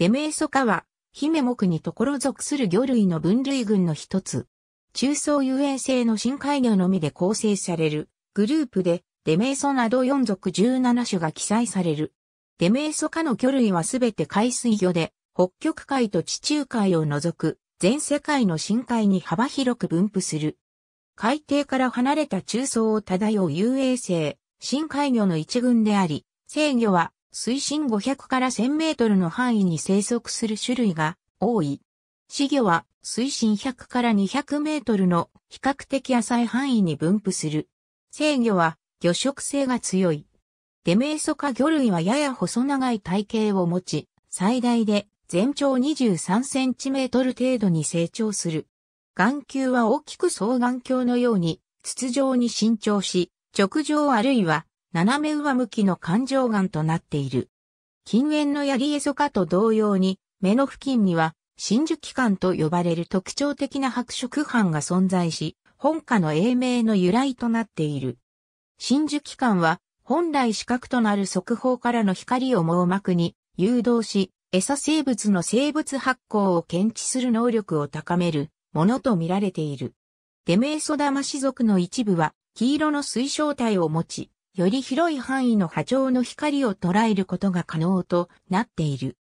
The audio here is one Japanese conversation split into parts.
デメイソカは、姫目にところ属する魚類の分類群の一つ。中層遊泳性の深海魚のみで構成されるグループで、デメイソなど4属17種が記載される。デメイソカの魚類はすべて海水魚で、北極海と地中海を除く全世界の深海に幅広く分布する。海底から離れた中層を漂う遊泳性、深海魚の一群であり、生魚は水深500から1000メートルの範囲に生息する種類が多い。稚魚は水深100から200メートルの比較的浅い範囲に分布する。生魚は魚食性が強い。デメイソカ魚類はやや細長い体型を持ち、最大で全長23センチメートル程度に成長する。眼球は大きく双眼鏡のように筒状に伸長し、直上あるいは斜め上向きの環状眼となっている。近縁の槍エソ科と同様に、目の付近には、真珠器官と呼ばれる特徴的な白色斑が存在し、本科の英名の由来となっている。真珠器官は、本来視覚となる側方からの光を網膜に誘導し、餌生物の生物発光を検知する能力を高めるものと見られている。デメイソダマシ族の一部は黄色の水晶体を持ち、より広い範囲の波長の光を捉えることが可能となっている。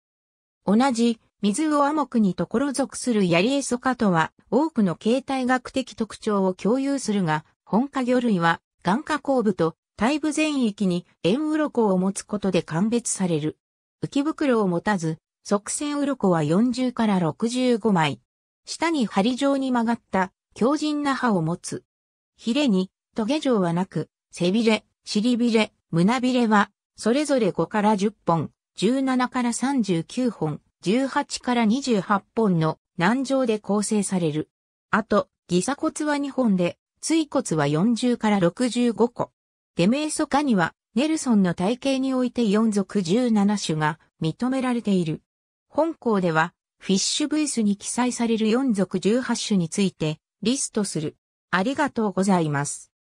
同じ、水を暗目にところ属するヤリエソ科とは、多くの形態学的特徴を共有するが、本科魚類は、眼下後部と体部全域に円鱗を持つことで鑑別される。浮袋を持たず、側線鱗は40から65枚。下に針状に曲がった強靭な歯を持つ。ヒレに、トゲ状はなく、背びれ、尻びれ、胸びれは、それぞれ5から10本、17から39本、18から28本の軟状で構成される。あと、ギ鎖骨は2本で、椎骨は40から65個。デメーソ科には、ネルソンの体系において4属17種が認められている。本校では、フィッシュブースに記載される4属18種について、リストする。ありがとうございます。